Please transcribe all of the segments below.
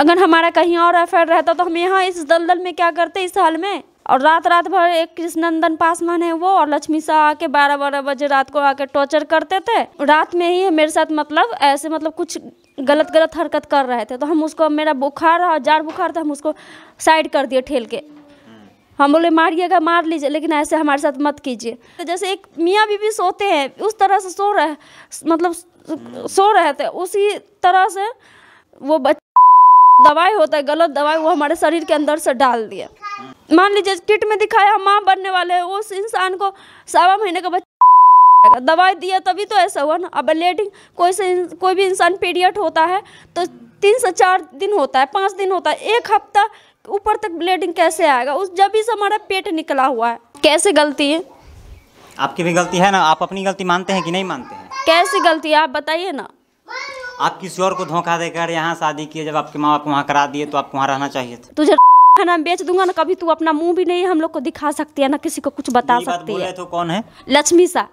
अगर हमारा कहीं और अफेयर रहता तो हम यहाँ इस दलदल में क्या करते इस हाल में और रात रात भर एक कृष्णनंदन पासवान है वो और लक्ष्मी शाह आके बारह बारह बजे रात को आके टॉर्चर करते थे रात में ही मेरे साथ मतलब ऐसे मतलब कुछ गलत गलत हरकत कर रहे थे तो हम उसको मेरा बुखार और जार बुखार था हम उसको साइड कर दिए ठेल के हम बोले मारिएगा मार लीजिए लेकिन ऐसे हमारे साथ मत कीजिए तो जैसे एक मियाँ बीबी सोते हैं उस तरह से सो रहे मतलब सो रहे थे उसी तरह से वो दवाई होता है गलत दवाई वो हमारे शरीर के अंदर से डाल दिया मान लीजिए किट में दिखाया हम माँ बनने वाले हैं उस इंसान को सवा महीने का बच्चा दवाई दिया तभी तो ऐसा हुआ ना अब लेटिंग कोई से कोई भी इंसान पीरियड होता है तो तीन से चार दिन होता है पाँच दिन होता है एक हफ्ता ऊपर तक ब्लीडिंग कैसे आएगा उस जब ही से हमारा पेट निकला हुआ है कैसे गलती है आपकी भी गलती है ना आप अपनी गलती मानते हैं कि नहीं मानते हैं कैसी गलती है आप बताइए ना आप किसी और को धोखा देकर यहाँ शादी किए जब आपके माँ बाप वहाँ करा दिए तो आपको वहाँ रहना चाहिए था तुझे खाना बेच दूंगा ना कभी तू अपना मुंह भी नहीं हम लोग को दिखा सकती है ना किसी को कुछ बता सकती है तो कौन है लक्ष्मी सा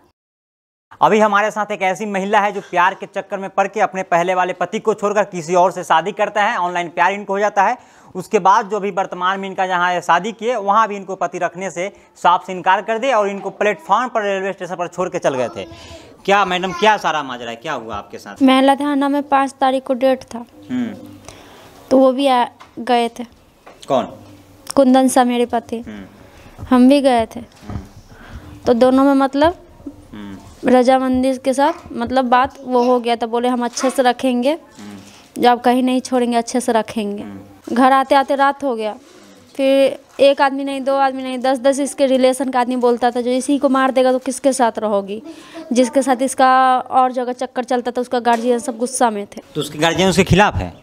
अभी हमारे साथ एक ऐसी महिला है जो प्यार के चक्कर में पड़ के अपने पहले वाले पति को छोड़कर किसी और से शादी करता है ऑनलाइन प्यार इनको हो जाता है उसके बाद जो भी वर्तमान में इनका जहाँ शादी किए वहाँ भी इनको पति रखने से साफ से इनकार कर दिए और इनको प्लेटफॉर्म पर रेलवे स्टेशन पर छोड़ के चल गए थे क्या मैडम क्या सारा माजरा है क्या हुआ आपके साथ महिला थाना में पाँच तारीख को डेट था हम्म। तो वो भी आ, गए थे कौन कुंदन सा मेरे पति हम्म। हम भी गए थे हम्म। तो दोनों में मतलब रजा मंदिर के साथ मतलब बात वो हो गया था बोले हम अच्छे से रखेंगे जब कहीं नहीं छोड़ेंगे अच्छे से रखेंगे घर आते आते रात हो गया फिर एक आदमी नहीं दो आदमी नहीं दस दस इसके रिलेशन का आदमी बोलता था जो इसी को मार देगा तो किसके साथ रहोगी जिसके साथ इसका और जगह चक्कर चलता था उसका गार्जियन सब गुस्सा में थे तो उसके गार्जियन उसके खिलाफ है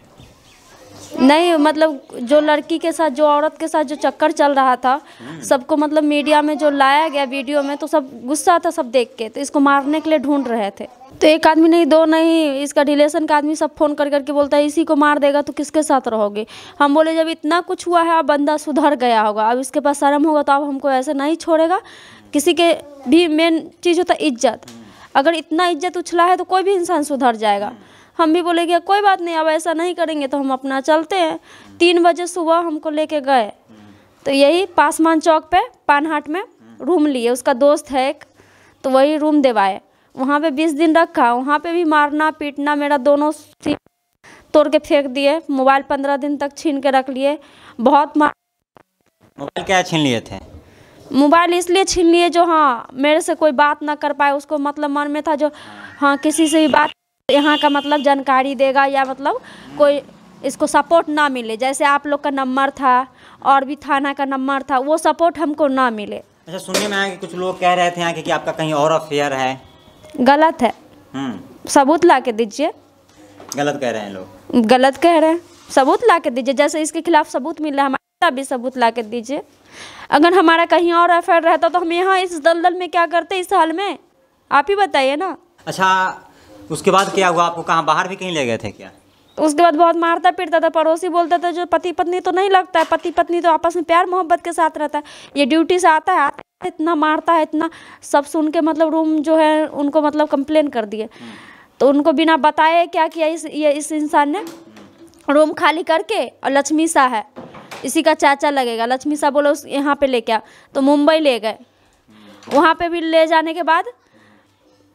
नहीं मतलब जो लड़की के साथ जो औरत के साथ जो चक्कर चल रहा था सबको मतलब मीडिया में जो लाया गया वीडियो में तो सब गुस्सा था सब देख के तो इसको मारने के लिए ढूंढ रहे थे तो एक आदमी नहीं दो नहीं इसका रिलेशन का आदमी सब फ़ोन कर करके बोलता है इसी को मार देगा तो किसके साथ रहोगे हम बोले जब इतना कुछ हुआ है अब बंदा सुधर गया होगा अब इसके पास शर्म होगा तो अब हमको ऐसे नहीं छोड़ेगा किसी के भी मेन चीज़ होता है इज्जत अगर इतना इज्जत उछला है तो कोई भी इंसान सुधर जाएगा हम भी बोले कि कोई बात नहीं अब ऐसा नहीं करेंगे तो हम अपना चलते हैं तीन बजे सुबह हमको लेके गए तो यही पासमान चौक पे पानहाट में रूम लिए उसका दोस्त है एक तो वही रूम दिवाए वहाँ पे बीस दिन रखा वहाँ पे भी मारना पीटना मेरा दोनों तोड़ के फेंक दिए मोबाइल पंद्रह दिन तक छीन के रख लिए बहुत मार मोबाइल क्या छीन लिए थे मोबाइल इसलिए छीन लिए जो हाँ मेरे से कोई बात ना कर पाए उसको मतलब मन में था जो हाँ किसी से भी बात यहाँ का मतलब जानकारी देगा या मतलब कोई इसको सपोर्ट ना मिले जैसे आप लोग का नंबर था और भी थाना का नंबर था वो सपोर्ट हमको ना मिले अच्छा सुनने में आया कि कुछ लोग कह रहे थे यहाँ कि आपका कहीं और अफेयर है गलत है हम्म। सबूत ला के दीजिए गलत कह रहे हैं लोग गलत कह रहे हैं सबूत ला के दीजिए जैसे इसके खिलाफ सबूत मिल रहा है हमारा भी सबूत ला के दीजिए अगर हमारा कहीं और एफ रहता तो हम यहाँ इस दलदल में क्या करते इस हाल में आप ही बताइए ना अच्छा उसके बाद क्या हुआ आपको कहाँ बाहर भी कहीं ले गए थे क्या उसके बाद बहुत मारता पीटता था पड़ोसी बोलता था जो पति पत्नी तो नहीं लगता है पति पत्नी तो आपस में प्यार मोहब्बत के साथ रहता है ये ड्यूटी से आता है इतना मारता है इतना सब सुन के मतलब रूम जो है उनको मतलब कंप्लेन कर दिए तो उनको बिना बताए क्या किया इस ये इस इंसान ने रूम खाली करके और लक्ष्मी शाह है इसी का चाचा लगेगा लक्ष्मी शाह बोलो उस यहाँ पे ले क्या तो मुंबई ले गए वहाँ पे भी ले जाने के बाद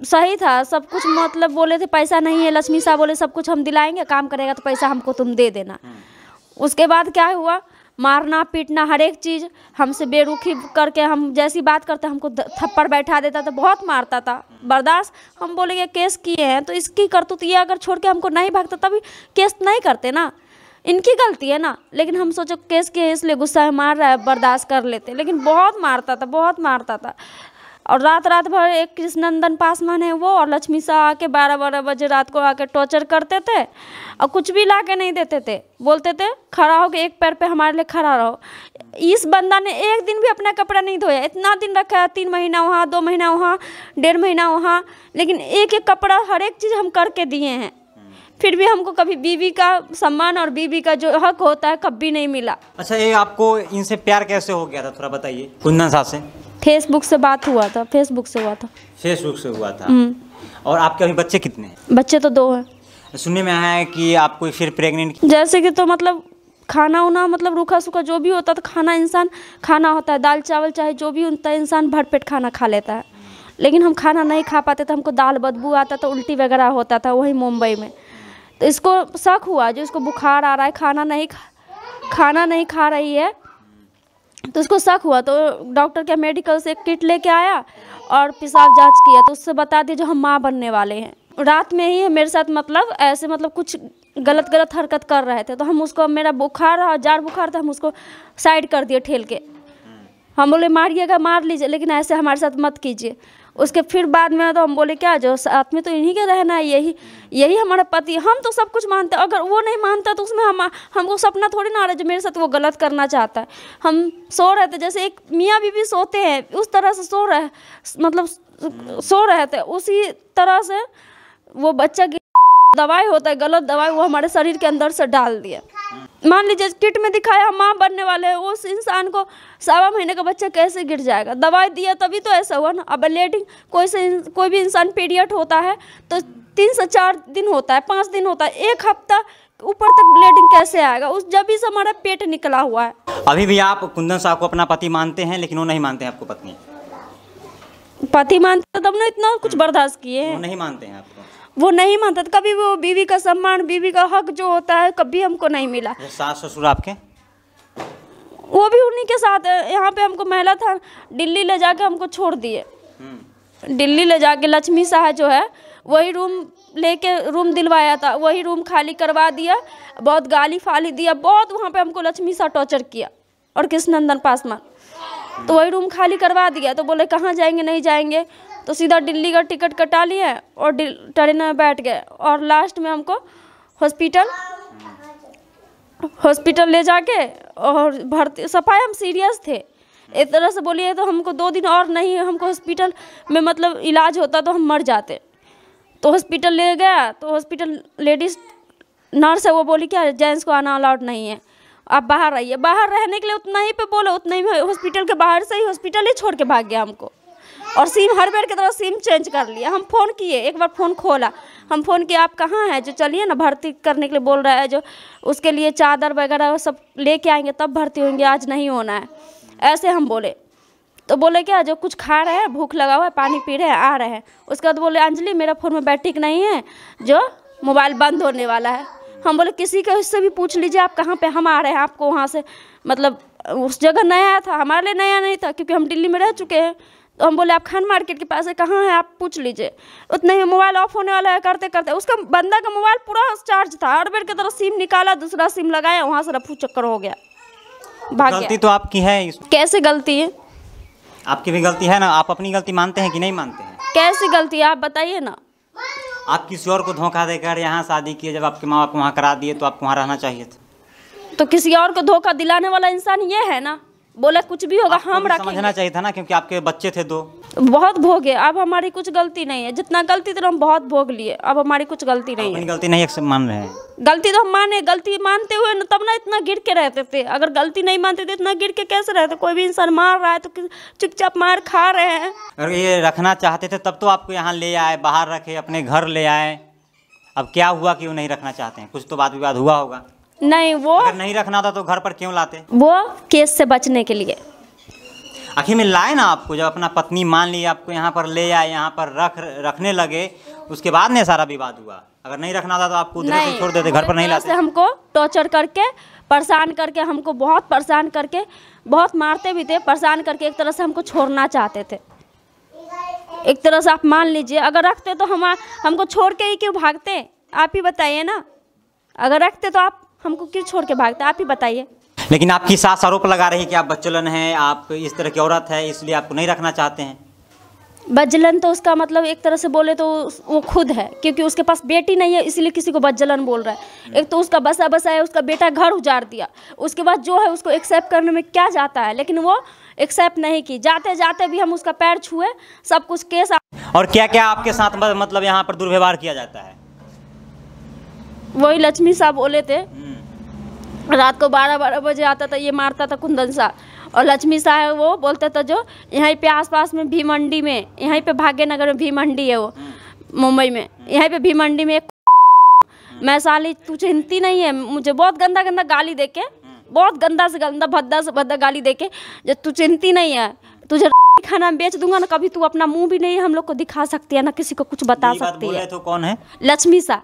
सही था सब कुछ मतलब बोले थे पैसा नहीं है लक्ष्मी साहब बोले सब कुछ हम दिलाएंगे काम करेगा तो पैसा हमको तुम दे देना हम्म। उसके बाद क्या हुआ मारना पीटना हर एक चीज़ हमसे बेरुखी करके हम जैसी बात करते हमको थप्पड़ बैठा देता था तो बहुत मारता था बर्दाश्त हम बोलेंगे केस किए हैं तो इसकी करतूत ये अगर छोड़ के हमको नहीं भागता तभी केस नहीं करते ना इनकी गलती है ना लेकिन हम सोचो केस के इसलिए गुस्सा है मार रहा है बर्दाश्त कर लेते लेकिन बहुत मारता था बहुत मारता था और रात रात भर एक कृष्णनंदन पासवान है वो और लक्ष्मी शाह आके बारह बारह बजे रात को आके टॉर्चर करते थे और कुछ भी ला के नहीं देते थे बोलते थे खड़ा हो के एक पैर पे हमारे लिए खड़ा रहो इस बंदा ने एक दिन भी अपना कपड़ा नहीं धोया इतना दिन रखा है तीन महीना वहाँ दो महीना वहाँ डेढ़ महीना वहाँ लेकिन एक एक कपड़ा हर एक चीज़ हम करके दिए हैं फिर भी हमको कभी बीवी का सम्मान और बीवी का जो हक होता है कभी नहीं मिला अच्छा ये आपको इनसे प्यार कैसे हो गया था थोड़ा बताइए कुंदन साहब से फेसबुक से बात हुआ था फेसबुक से हुआ था फेसबुक से हुआ था हम्म। और आपके अभी बच्चे कितने हैं बच्चे तो दो हैं सुनने में आया है कि आप कोई फिर प्रेग्नेंट जैसे कि तो मतलब खाना उना मतलब रूखा सूखा जो भी होता तो खाना इंसान खाना होता है दाल चावल चाहे जो भी होता है इंसान भरपेट खाना खा लेता है लेकिन हम खाना नहीं खा पाते तो हमको दाल बदबू आता था उल्टी वगैरह होता था वही मुंबई में तो इसको शक हुआ जो इसको बुखार आ रहा है खाना नहीं खा, खाना नहीं खा रही है तो उसको शक हुआ तो डॉक्टर के मेडिकल से किट लेके आया और पेशाब जांच किया तो उससे बता दिया जो हम माँ बनने वाले हैं रात में ही मेरे साथ मतलब ऐसे मतलब कुछ गलत गलत हरकत कर रहे थे तो हम उसको मेरा बुखार रहा जार बुखार था हम उसको साइड कर दिए ठेल के हम बोले मारिएगा मार लीजिए लेकिन ऐसे हमारे साथ मत कीजिए उसके फिर बाद में तो हम बोले क्या जो साथ में तो इन्हीं के रहना है यही यही हमारा पति हम तो सब कुछ मानते हैं अगर वो नहीं मानता तो उसमें हम हमको सपना थोड़ी ना आ रहा है जो मेरे साथ वो गलत करना चाहता है हम सो रहे थे जैसे एक मियाँ बीवी सोते हैं उस तरह से सो रहे मतलब सो रहे थे उसी तरह से वो बच्चा दवाई होता है गलत दवाई वो हमारे शरीर के अंदर से डाल दिया मान लीजिए किट में दिखाया हम माँ बनने वाले हैं उस इंसान को सवा महीने का बच्चा कैसे गिर जाएगा दवाई दिया तभी तो ऐसा हुआ ना अब लेटिंग कोई से कोई भी इंसान पीरियड होता है तो तीन से चार दिन होता है पाँच दिन होता है एक हफ्ता ऊपर तक ब्लीडिंग कैसे आएगा उस जब भी से हमारा पेट निकला हुआ है अभी भी आप कुंदन साहब को अपना पति मानते हैं लेकिन वो नहीं मानते हैं आपको पत्नी पति मानते तब तो ना इतना कुछ बर्दाश्त किए नहीं मानते हैं आपको वो नहीं मानता था तो कभी वो बीवी का सम्मान बीवी का हक जो होता है कभी हमको नहीं मिला सास ससुर आपके वो भी उन्हीं के साथ यहाँ पे हमको महिला था दिल्ली ले जाके हमको छोड़ दिए हम्म। दिल्ली ले जाके लक्ष्मी शाह जो है वही रूम लेके रूम दिलवाया था वही रूम खाली करवा दिया बहुत गाली फाली दिया बहुत वहाँ पे हमको लक्ष्मी शाह टॉर्चर किया और कृष्णनंदन पासवान तो वही रूम खाली करवा दिया तो बोले कहाँ जाएंगे नहीं जाएंगे तो सीधा दिल्ली का टिकट कटा लिए और ट्रेन में बैठ गए और लास्ट में हमको हॉस्पिटल हॉस्पिटल ले जाके और भर्ती सफाई हम सीरियस थे एक तरह से बोलिए तो हमको दो दिन और नहीं हमको हॉस्पिटल में मतलब इलाज होता तो हम मर जाते तो हॉस्पिटल ले गया तो हॉस्पिटल लेडीज नर्स है वो बोली क्या जेंट्स को आना अलाउड नहीं है आप बाहर आइए बाहर रहने के लिए उतना ही पे बोलो उतना ही हॉस्पिटल के बाहर से ही हॉस्पिटल ही छोड़ के भाग गया हमको और सिम हर बार की तरह सिम चेंज कर लिया हम फ़ोन किए एक बार फ़ोन खोला हम फ़ोन किए आप कहाँ हैं जो चलिए ना भर्ती करने के लिए बोल रहा है जो उसके लिए चादर वगैरह सब लेके आएंगे तब भर्ती होंगे आज नहीं होना है ऐसे हम बोले तो बोले क्या जो कुछ खा रहे हैं भूख लगा हुआ है पानी पी रहे हैं आ रहे हैं उसके बाद बोले अंजलि मेरा फ़ोन में बैटरी नहीं है जो मोबाइल बंद होने वाला है हम बोले किसी के उससे भी पूछ लीजिए आप कहाँ पे हम आ रहे हैं आपको वहाँ से मतलब उस जगह नया था हमारे लिए नया नहीं था क्योंकि हम दिल्ली में रह चुके हैं तो हम बोले आप खान मार्केट के पास है कहाँ है आप पूछ लीजिए उतना ही मोबाइल ऑफ होने वाला है करते करते उसका बंदा का मोबाइल पूरा चार्ज था हर बेर की तरह सिम निकाला दूसरा सिम लगाया वहाँ से रफू चक्कर हो गया गलती तो आपकी है कैसे गलती है आपकी भी गलती है ना आप अपनी गलती मानते हैं कि नहीं मानते हैं कैसी गलती है आप बताइए ना आप किसी और को धोखा देकर यहाँ शादी किए जब आपके माँ बाप वहाँ करा दिए तो आपको वहाँ रहना चाहिए था तो किसी और को धोखा दिलाने वाला इंसान ये है ना बोला कुछ भी होगा हम रखना समझना चाहिए था ना क्योंकि आपके बच्चे थे दो बहुत भोगे अब हमारी कुछ गलती नहीं है जितना गलती थी हम बहुत भोग लिए अब हमारी कुछ गलती नहीं है गलती नहीं मान रहे हैं गलती तो हम माने गलती मानते हुए ना तब ना इतना गिर के रहते थे अगर गलती नहीं मानते थे इतना गिर के कैसे रहते कोई भी इंसान मार रहा है तो चुपचाप मार खा रहे हैं अगर ये रखना चाहते थे तब तो आपको यहाँ ले आए बाहर रखे अपने घर ले आए अब क्या हुआ कि वो नहीं रखना चाहते हैं कुछ तो बात विवाद हुआ होगा नहीं वो अगर नहीं रखना था तो घर पर क्यों लाते वो केस से बचने के लिए आखिर में लाए ना आपको जब अपना पत्नी मान ली आपको यहाँ पर ले आए यहाँ पर रख रखने लगे उसके बाद में सारा विवाद हुआ अगर नहीं रखना था तो आपको छोड़ देते घर पर नहीं लाते हमको टॉर्चर करके परेशान करके हमको बहुत परेशान करके बहुत मारते भी थे परेशान करके एक तरह से हमको छोड़ना चाहते थे एक तरह से आप मान लीजिए अगर रखते तो हम हमको छोड़ के ही क्यों भागते आप ही बताइए ना अगर रखते तो आप हमको क्यों छोड़ के भागता आप ही बताइए लेकिन आपकी सास आरोप लगा रही है कि आप बच्चलन हैं आप इस तरह की औरत है इसलिए आपको नहीं रखना चाहते हैं बज्जलन तो उसका मतलब एक तरह से बोले तो वो खुद है क्योंकि उसके पास बेटी नहीं है इसलिए किसी को बज्जलन बोल रहा है एक तो उसका बसा बसा है उसका बेटा घर उजाड़ दिया उसके बाद जो है उसको एक्सेप्ट करने में क्या जाता है लेकिन वो एक्सेप्ट नहीं की जाते जाते भी हम उसका पैर छुए सब कुछ केस और क्या क्या आपके साथ मतलब यहाँ पर दुर्व्यवहार किया जाता है वही लक्ष्मी शाह बोले थे हम्म। रात को बारह बारह बजे आता था ये मारता था कुंदन शाह और लक्ष्मी साह वो बोलता था जो यहाँ पे आसपास में भी मंडी में यहाँ पे भाग्यनगर में भी मंडी है वो हम्म। मुंबई में हम्म। यहाँ पे भी मंडी में एक मैं साली तू चिंती नहीं है मुझे बहुत गंदा गंदा गाली दे के बहुत गंदा से गंदा भद्दा से भद्दा गाली दे के जो तू चिंती नहीं है तुझे खाना बेच दूंगा ना कभी तू अपना मुंह भी नहीं हम लोग को दिखा सकती है ना किसी को कुछ बता सकती है तो कौन है लक्ष्मी शाह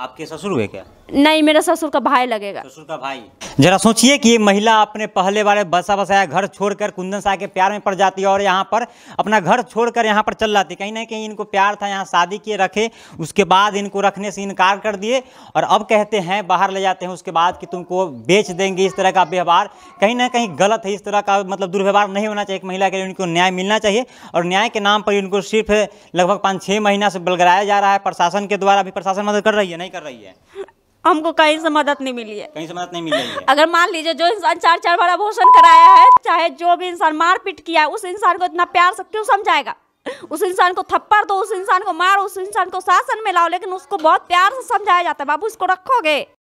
आपके ससुर हुए क्या नहीं मेरा ससुर का भाई लगेगा ससुर का भाई जरा सोचिए कि ये महिला अपने पहले वाले बसा बसाया घर छोड़कर कुंदन शाह के प्यार में पड़ जाती है और यहाँ पर अपना घर छोड़कर यहाँ पर चल जाती कहीं ना कहीं इनको प्यार था यहाँ शादी किए रखे उसके बाद इनको रखने से इनकार कर दिए और अब कहते हैं बाहर ले जाते हैं उसके बाद कि तुमको बेच देंगे इस तरह का व्यवहार कहीं ना कहीं गलत है इस तरह का मतलब दुर्व्यवहार नहीं होना चाहिए एक महिला के लिए उनको न्याय मिलना चाहिए और न्याय के नाम पर इनको सिर्फ लगभग पाँच छः महीना से बलगराया जा रहा है प्रशासन के द्वारा भी प्रशासन मदद कर रही है नहीं नहीं कर रही है हमको कहीं से मदद नहीं मिली है कहीं से मदद नहीं मिली है अगर मान लीजिए जो इंसान चार चार बार अबोर्शन कराया है चाहे जो भी इंसान मारपीट किया है उस इंसान को इतना प्यार से क्यों समझाएगा उस इंसान को थप्पड़ दो उस इंसान को मारो उस इंसान को शासन में लाओ लेकिन उसको बहुत प्यार से समझाया जाता है बाबू इसको रखोगे